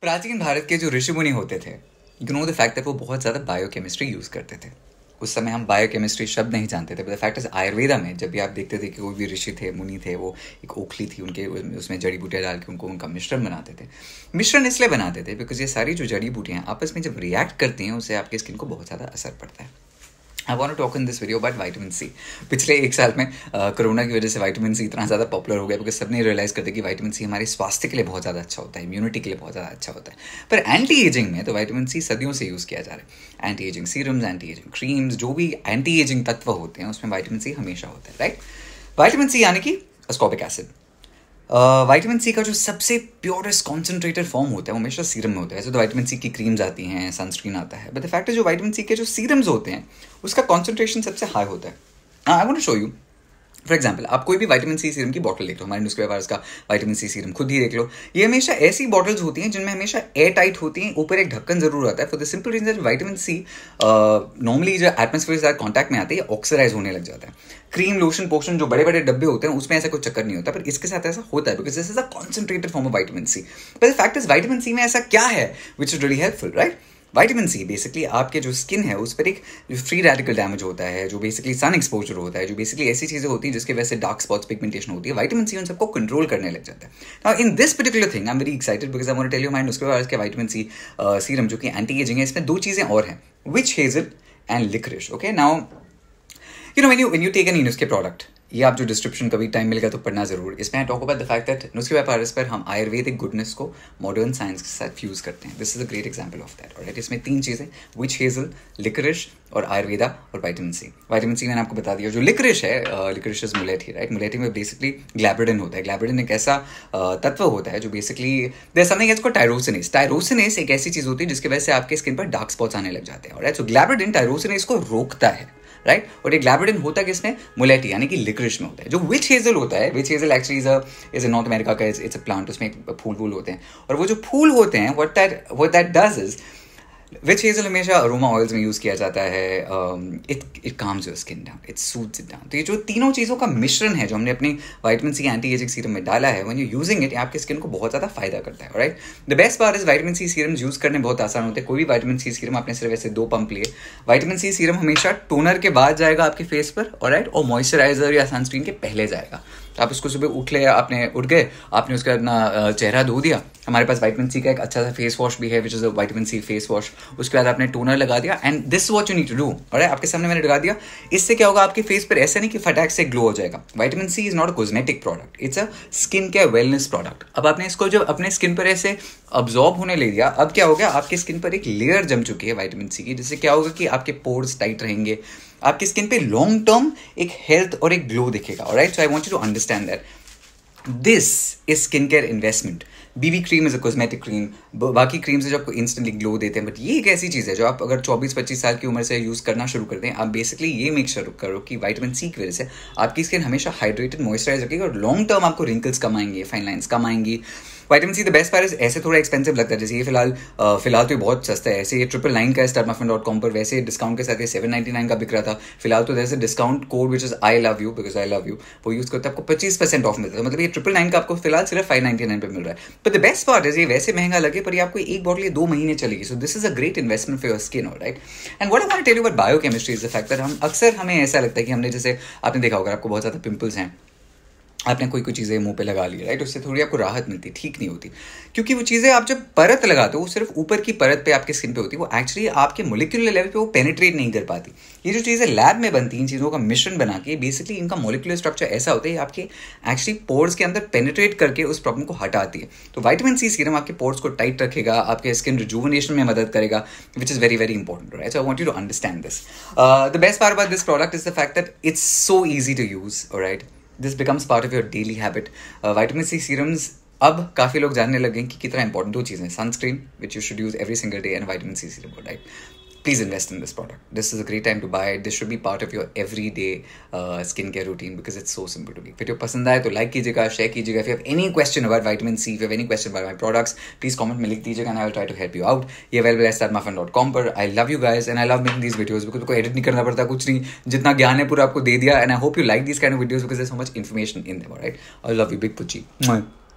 प्राचीन भारत के जो ऋषि मुनि होते थे you know the fact that वो बहुत ज़्यादा बायो केमिस्ट्री यूज़ करते थे उस समय हम बायो केमिस्ट्री शब्द नहीं जानते थे but the fact is Ayurveda में जब भी आप देखते थे कि कोई भी ऋषि थे मुनि थे वो एक ओखली थी उनके उसमें जड़ी बूटियाँ डाल के उनको उनका मिश्रण बनाते थे मिश्रण इसलिए बनाते थे बिकॉज ये सारी जो जड़ी बूटियाँ आपस में जब रिएक्ट करती हैं उससे आपकी स्किन को बहुत ज़्यादा असर पड़ता है I want talk in this video but vitamin C पिछले एक साल में कोरोना की वजह से वाइटामिन सी इतना ज़्यादा पॉपुलर हो गया बिकॉज सबने रियलाइज़ करते कि वाइटामिन सी हमारे स्वास्थ्य के लिए बहुत ज़्यादा अच्छा होता है इम्यूनिटी के लिए बहुत ज़्यादा अच्छा होता है पर एंटी एजिंग में तो वाइटामिन सी सदियों से यूज़ किया जा रहा है anti aging serums anti aging creams जो भी एंटी एजिंग तत्व होते हैं उसमें वाइटामिन सी हमेशा होता है राइट वाइटामिन सी यानी कि अस्कोपिक एसिड वाइटामिन सी का जो सबसे प्योरेस्ट कॉन्सेंट्रेटेड फॉर्म होता है वो हमेशा सीरम में होता है जैसे तो वाइटामिन सी की क्रीम्स आती हैं सनस्क्रीन आता है बट द फैक्ट जो वाइटामिन सी के जो सीरम्स होते हैं उसका कॉन्सेंट्रेशन सबसे हाई होता है I want show you for example आप कोई भी वाइटामिन सी सीरम की बॉटल देख लो हमारे नुस्खे वायरस का वाइटामिन सी सीरम खुद ही देख लो ये हमेशा ऐसी बॉटल्स होती हैं जिनमें हमेशा एयर टाइट होती हैं ऊपर एक ढक्कन जरूर आता है for the simple reason vitamin C normally जो एटमोसफेयर के कॉन्टैक्ट में आते हैं ऑक्सीडाइज होने लग जाता है क्रीम लोशन पोशन जो बड़े बड़े डब्बे होते हैं उसमें ऐसा कोई चक्कर नहीं होता पर इसके साथ ऐसा होता है because this is a concentrated form of vitamin C but fact is vitamin C में ऐसा क्या है which is really helpful right vitamin C basically आपके जो स्किन है उस पर एक जो फ्री रेडिकल डैमेज होता है जो बेसिकली सन एक्सपोजर होता है जो बेसिकली ऐसी चीज़ें होती है जिसके वजह से डार्क स्पॉट्स पिगमेंटेशन होती है वाइटामिन सी उन सबको कंट्रोल करने लग जाता है in this particular thing I am very excited because I want tell you mind उसके बाद वाइटामिन सी सीरम जो कि एंटी एजिंग है इसमें दो चीज़ें और हैं witch hazel and licorice okay now you know when you when you take an Uniske product ये आप जो डिस्क्रिप्शन कभी टाइम मिलेगा तो पढ़ना जरूर इसमें I talk about the fact that Nuskhe व्यापार पर हम आयुर्वेदिक गुडनेस को मॉडर्न साइंस के साथ फ्यूज़ करते हैं this is a great example of that और इसमें तीन चीज़ें विच हेजल लिकरिश और आयुर्वेदा और वाइटामिन सी वाइटामिन सी मैंने आपको बता दिया जो लिकरिश है लिकरिश इज मुलेठी राइट मुलेठी में बेसिकली ग्लैब्रिडन होता है ग्लैब्रिडन एक ऐसा तत्व होता है जो बेसिकली दरअसल समथिंग इसको टायरोसिनेस टायरोसिनेस एक ऐसी चीज़ होती है जिसकी वजह से आपके स्किन पर डार्क स्पॉट्स आने लग जाते हैं राइट सो ग्लैब्रिडन टायरोसिनेस को रोकता है राइट right? और ये ग्लैबोडिन होता किसने मुलेटी यानी कि लिक्रिश में होता है जो विच हेजल होता है witch hazel actually is a is a North America का इज इट्स अ प्लांट उसमें फूल वूल होते हैं और वो जो फूल होते हैं what that what that does is witch hazel हमेशा अरोमा ऑयल्स में यूज़ किया जाता है it it calms your skin down it soothes it down तो ये जो तीनों चीज़ों का मिश्रण है जो हमने अपनी vitamin C anti aging serum में डाला है वन यू यूजिंग इट आपकी स्किन को बहुत ज़्यादा फायदा करता है right the best part is vitamin C serum use करने बहुत आसान होते हैं कोई भी वाइटमिन सी सीरम आपने सिर्फ ऐसे दो पंप लिए वाइटमिन सी सीरम हमेशा टोनर के बाद जाएगा आपके फेस पर और राइट और मॉइस्चराइजर या सनस्क्रीन के पहले जाएगा तो आप उसको सुबह उठ ले आपने उठ गए आपने उसका अपना चेहरा धो दिया हमारे पास वाइटमिन सी का एक अच्छा सा फेस वॉश भी है which is a vitamin C face wash उसके बाद आपने टोनर लगा दिया and this what's you need to do और आपके सामने मैंने लगा दिया इससे क्या होगा आपके फेस पर ऐसा नहीं कि फटैक से ग्लो हो जाएगा vitamin C is not a cosmetic product it's a skin care wellness product अब आपने इसको जब अपने स्किन पर ऐसे अब्जॉर्ब होने ले दिया अब क्या हो गया आपके स्किन पर एक लेयर जम चुकी है वाइटामिन सी की जिससे क्या होगा कि आपके पोर्स टाइट रहेंगे आपकी स्किन पे लॉन्ग टर्म एक हेल्थ और एक ग्लो दिखेगा right so I want you to understand that this is skin care investment BB cream is a cosmetic cream बाकी क्रीम से जो आपको इंस्टेंटली ग्लो देते हैं बट ये एक ऐसी चीज़ है जो आप अगर 24-25 साल की उम्र से यूज़ करना शुरू कर दें आप बेसिकली ये मेक श्योर करो कि वाइटमिन सी की वजह से आपकी स्किन हमेशा हाइड्रेटेड मॉइस्चराइज रखेगी और लॉन्ग टर्म आपको रिंकल्स कम आएंगे फाइन लाइन्स कम आएंगी वाइटमिन सी द बेस्ट पैर ऐसे थोड़ा एक्सपेंसिव लगता है जैसे ये फिलहाल फिलहाल तो ये बहुत सस्ता है ऐसे ये ट्रिपल नाइन का है स्टार डॉट कॉम पर वैसे डिस्काउंट के साथ ये सेवन नाइनटी नाइन का बिक रहा था फिलहाल तो जैसे discount code which is I love you because I love you वो यूज़ करते आपको पच्चीस परसेंट ऑफ मिलता है मतलब ये ट्रिपल नाइन का आपको फिलहाल सिर्फ फाइव नाइनटी नाइन पर मिल रहा है पर द बेस्ट पार्ट इज ये वैसे महंगा लगे पर ये आपको एक बॉटल ये दो महीने चलेगी so this is a great investment for your skin right and what I tell you but bio chemistry is the fact हम अक्सर हमें ऐसा लगता है कि हमने जैसे आपने देखा होगा आपको बहुत ज़्यादा पिंपल्स हैं आपने कोई कोई चीज़ें मुंह पे लगा ली राइट उससे थोड़ी आपको राहत मिलती ठीक नहीं होती क्योंकि वो चीज़ें आप जब परत लगाते हो वो सिर्फ ऊपर की परत पे आपके स्किन पे होती है वो एक्चुअली आपके मोलिकुलर लेवल पे वो पेनिट्रेट नहीं कर पाती ये जो चीज़ें लैब में बनती इन चीज़ों का मिश्रण बना के बेसिकली इनका मोलिकुलर स्ट्रक्चर ऐसा होता है आपके एक्चुअली पोर्स के अंदर पेनिट्रेट करके उस प्रॉब्लम को हटाती है तो वाइटामिन सी सीरम आपके पोर्स को टाइट रखेगा आपके स्किन रिजुवनेशन में मदद करेगा which is very very important right I want you to understand this the best part about this product is the fact that it's so easy to use right this becomes part of your daily habit vitamin C serums अब काफ़ी लोग जानने लगे कि कितना important दो चीज़ें sunscreen which you should use every single day and vitamin C serum diet please invest in this product. This is a great time to buy it. This should be part of your everyday uh, skincare routine because it's so simple to make. If you like it, like it, share it. If you have any question about vitamin C, if you have any question about my products, please comment में and I will try to help you out. This is available at startmuffin.com पर. I love you guys and I love making these videos because को don't have to edit anything. नहीं. have to give पूरा आपको दे दिया and I hope you like these kind of videos because there's so much information in them. Alright, I love you, big Mwah.